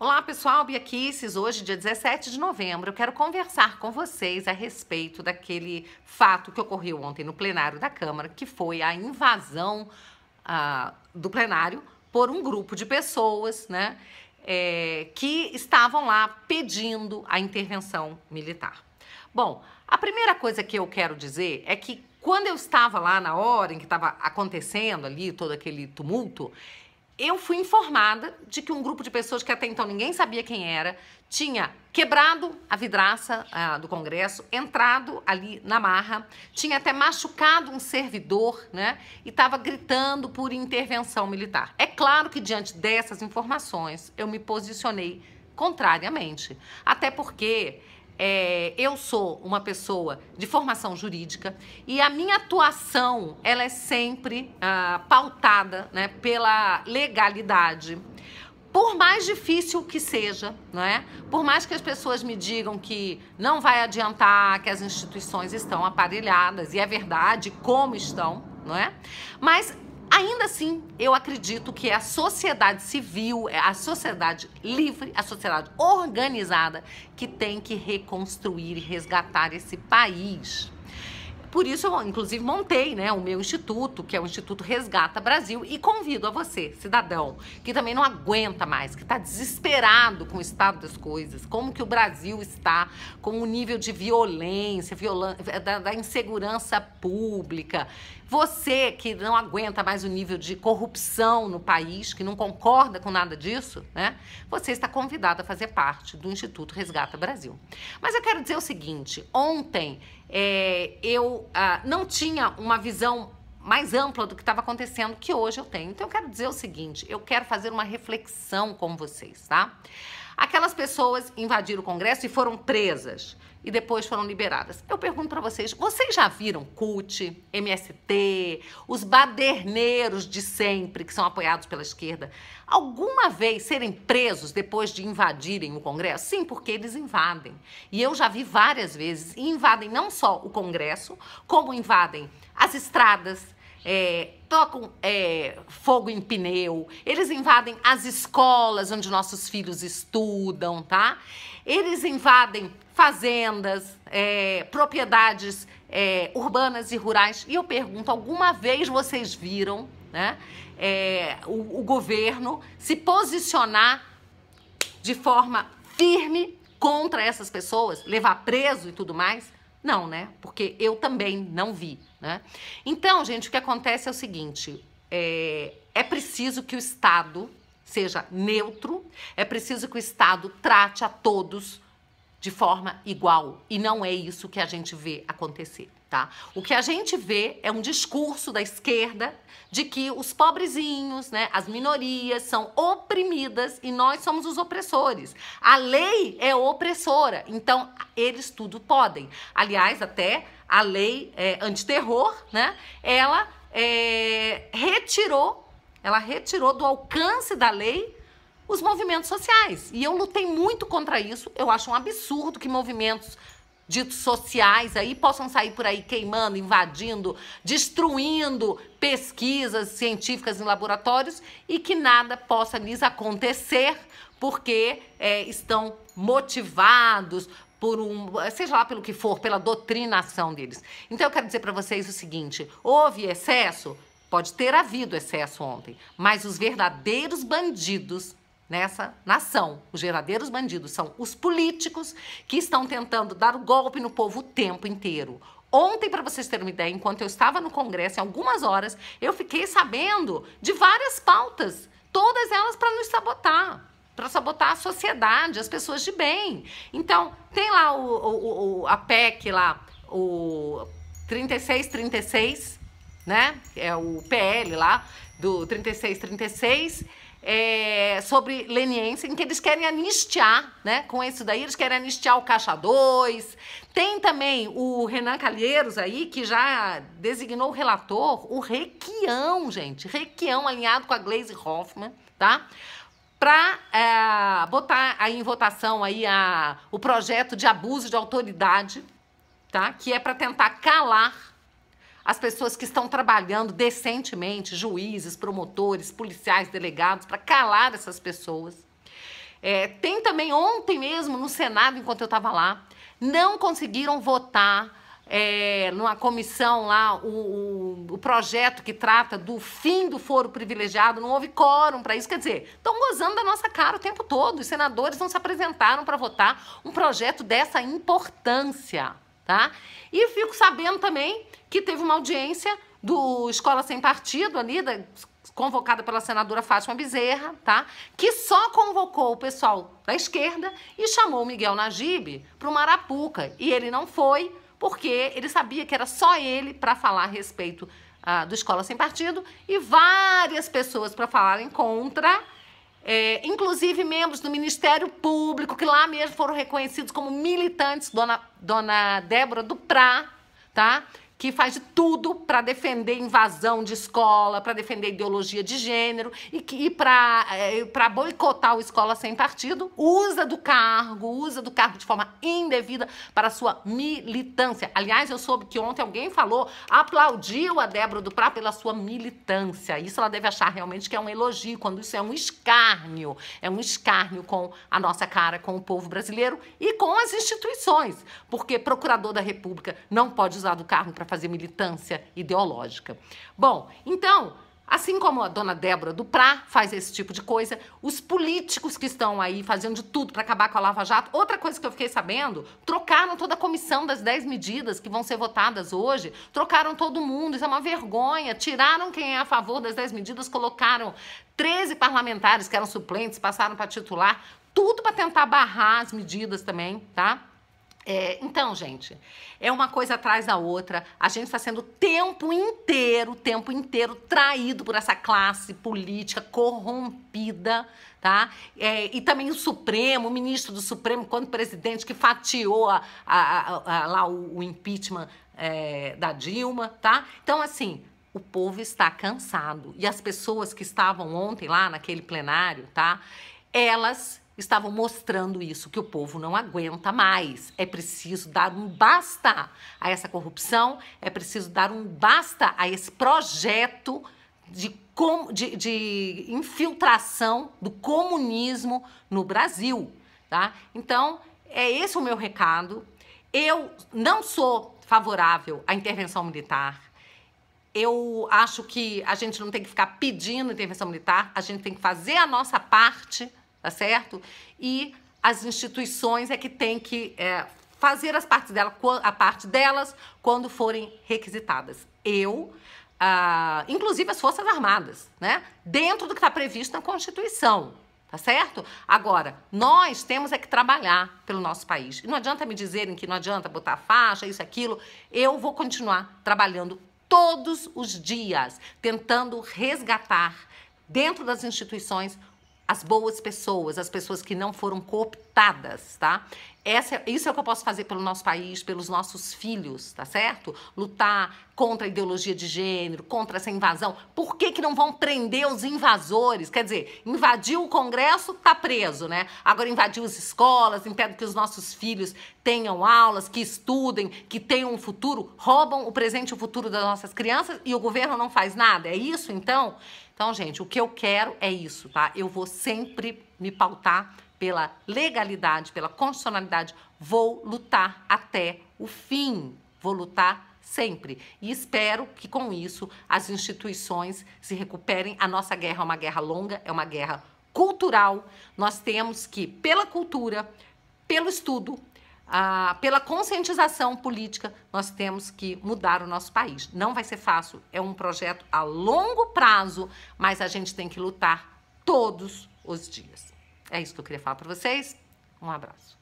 Olá pessoal, Bia Kisses. Hoje, dia 17 de novembro, eu quero conversar com vocês a respeito daquele fato que ocorreu ontem no plenário da Câmara, que foi a invasão ah, do plenário por um grupo de pessoas, né, é, que estavam lá pedindo a intervenção militar. Bom, a primeira coisa que eu quero dizer é que quando eu estava lá na hora em que estava acontecendo ali todo aquele tumulto, eu fui informada de que um grupo de pessoas que até então ninguém sabia quem era tinha quebrado a vidraça ah, do Congresso, entrado ali na marra, tinha até machucado um servidor, né? E estava gritando por intervenção militar. É claro que diante dessas informações eu me posicionei contrariamente, até porque é, eu sou uma pessoa de formação jurídica e a minha atuação ela é sempre ah, pautada né, pela legalidade. Por mais difícil que seja, né? por mais que as pessoas me digam que não vai adiantar, que as instituições estão aparelhadas, e é verdade, como estão, não é? Mas Ainda assim, eu acredito que a sociedade civil, é, a sociedade livre, a sociedade organizada que tem que reconstruir e resgatar esse país. Por isso eu, inclusive, montei né, o meu instituto, que é o Instituto Resgata Brasil, e convido a você, cidadão, que também não aguenta mais, que está desesperado com o estado das coisas, como que o Brasil está com o nível de violência, violência da, da insegurança pública. Você que não aguenta mais o nível de corrupção no país, que não concorda com nada disso, né? Você está convidado a fazer parte do Instituto Resgata Brasil. Mas eu quero dizer o seguinte: ontem é, eu ah, não tinha uma visão mais ampla do que estava acontecendo que hoje eu tenho. Então eu quero dizer o seguinte, eu quero fazer uma reflexão com vocês, tá? Aquelas pessoas invadiram o Congresso e foram presas e depois foram liberadas. Eu pergunto para vocês, vocês já viram CUT, MST, os baderneiros de sempre, que são apoiados pela esquerda, alguma vez serem presos depois de invadirem o Congresso? Sim, porque eles invadem. E eu já vi várias vezes, e invadem não só o Congresso, como invadem as estradas, é, tocam é, fogo em pneu, eles invadem as escolas onde nossos filhos estudam, tá? Eles invadem fazendas, é, propriedades é, urbanas e rurais. E eu pergunto: alguma vez vocês viram né, é, o, o governo se posicionar de forma firme contra essas pessoas, levar preso e tudo mais? Não, né? Porque eu também não vi. Né? Então, gente, o que acontece é o seguinte: é, é preciso que o Estado seja neutro, é preciso que o Estado trate a todos de forma igual. E não é isso que a gente vê acontecer. Tá? O que a gente vê é um discurso da esquerda de que os pobrezinhos, né, as minorias são oprimidas e nós somos os opressores. A lei é opressora, então eles tudo podem. Aliás, até a lei é, antiterror, né, ela é, retirou, ela retirou do alcance da lei os movimentos sociais. E eu lutei muito contra isso. Eu acho um absurdo que movimentos ditos sociais aí possam sair por aí queimando, invadindo, destruindo pesquisas científicas em laboratórios e que nada possa lhes acontecer porque é, estão motivados por um, seja lá pelo que for, pela doutrinação deles. Então eu quero dizer para vocês o seguinte: houve excesso, pode ter havido excesso ontem, mas os verdadeiros bandidos nessa nação. Os verdadeiros bandidos são os políticos que estão tentando dar o golpe no povo o tempo inteiro. Ontem, para vocês terem uma ideia, enquanto eu estava no Congresso, em algumas horas, eu fiquei sabendo de várias pautas, todas elas para nos sabotar para sabotar a sociedade, as pessoas de bem. Então, tem lá o, o, o, a PEC lá, o 3636, né? É o PL lá do 3636 é, sobre leniência, em que eles querem anistiar, né? Com isso daí, eles querem anistiar o Caixa 2. Tem também o Renan Calheiros aí, que já designou o relator, o Requião, gente. Requião alinhado com a Glaze Hoffman, tá? Para é, botar aí em votação aí a, o projeto de abuso de autoridade, tá? Que é para tentar calar as pessoas que estão trabalhando decentemente, juízes, promotores, policiais, delegados, para calar essas pessoas. É, tem também ontem mesmo no Senado, enquanto eu estava lá, não conseguiram votar é, numa comissão lá o, o, o, projeto que trata do fim do foro privilegiado, não houve quórum para isso. Quer dizer, estão gozando da nossa cara o tempo todo. Os senadores não se apresentaram para votar um projeto dessa importância tá? E fico sabendo também que teve uma audiência do Escola Sem Partido ali, da, convocada pela senadora Fátima Bezerra, tá? Que só convocou o pessoal da esquerda e chamou o Miguel Najib para uma arapuca. E ele não foi, porque ele sabia que era só ele para falar a respeito ah, do Escola Sem Partido e várias pessoas para falarem contra é, inclusive membros do Ministério Público, que lá mesmo foram reconhecidos como militantes, dona, dona Débora Duprá, tá? que faz de tudo para defender invasão de escola, para defender ideologia de gênero e, que, e para é, eh, boicotar o escola sem partido, usa do cargo, usa do cargo de forma indevida para sua militância. Aliás, eu soube que ontem alguém falou, aplaudiu a Débora do Prá pela sua militância. Isso ela deve achar realmente que é um elogio, quando isso é um escárnio. É um escárnio com a nossa cara, com o povo brasileiro e com as instituições. Porque procurador da República não pode usar do cargo para fazer militância ideológica. Bom, então, Assim como a dona Débora do Prá faz esse tipo de coisa, os políticos que estão aí fazendo de tudo para acabar com a Lava Jato. Outra coisa que eu fiquei sabendo, trocaram toda a comissão das 10 medidas que vão ser votadas hoje, trocaram todo mundo, isso é uma vergonha. Tiraram quem é a favor das 10 medidas, colocaram 13 parlamentares que eram suplentes, passaram para titular, tudo para tentar barrar as medidas também, tá? É, então, gente, é uma coisa atrás da outra. A gente está sendo o tempo inteiro, o tempo inteiro traído por essa classe política corrompida, tá? É, e também o Supremo, o ministro do Supremo, quando presidente, que fatiou a, a, a, lá o, o impeachment é, da Dilma, tá? Então, assim, o povo está cansado. E as pessoas que estavam ontem lá naquele plenário, tá? Elas estavam mostrando isso, que o povo não aguenta mais. É preciso dar um basta a essa corrupção, é preciso dar um basta a esse projeto de, com, de, de infiltração do comunismo no Brasil. Tá? Então, é esse o meu recado. Eu não sou favorável à intervenção militar. Eu acho que a gente não tem que ficar pedindo intervenção militar, a gente tem que fazer a nossa parte tá certo? E as instituições é que têm que é, fazer as partes dela, a parte delas quando forem requisitadas. Eu, ah, inclusive as Forças Armadas, né? Dentro do que está previsto na Constituição. Tá certo? Agora, nós temos é que trabalhar pelo nosso país. E não adianta me dizerem que não adianta botar faixa, isso, aquilo. Eu vou continuar trabalhando todos os dias, tentando resgatar dentro das instituições as boas pessoas, as pessoas que não foram cooptadas conquistadas, tá? Essa, isso é o que eu posso fazer pelo nosso país, pelos nossos filhos, tá certo? Lutar contra a ideologia de gênero, contra essa invasão. Por que, que não vão prender os invasores? Quer dizer, invadiu o Congresso, tá preso, né? Agora invadiu as escolas, impede que os nossos filhos tenham aulas, que estudem, que tenham um futuro, roubam o presente e o futuro das nossas crianças e o governo não faz nada. É isso, então? Então, gente, o que eu quero é isso, tá? Eu vou sempre me pautar pela legalidade, pela constitucionalidade, vou lutar até o fim. Vou lutar sempre. E espero que com isso as instituições se recuperem. A nossa guerra é uma guerra longa, é uma guerra cultural. Nós temos que, pela cultura, pelo estudo, ah, pela conscientização política, nós temos que mudar o nosso país. Não vai ser fácil, é um projeto a longo prazo, mas a gente tem que lutar todos os dias. É isso que eu queria falar para vocês. Um abraço.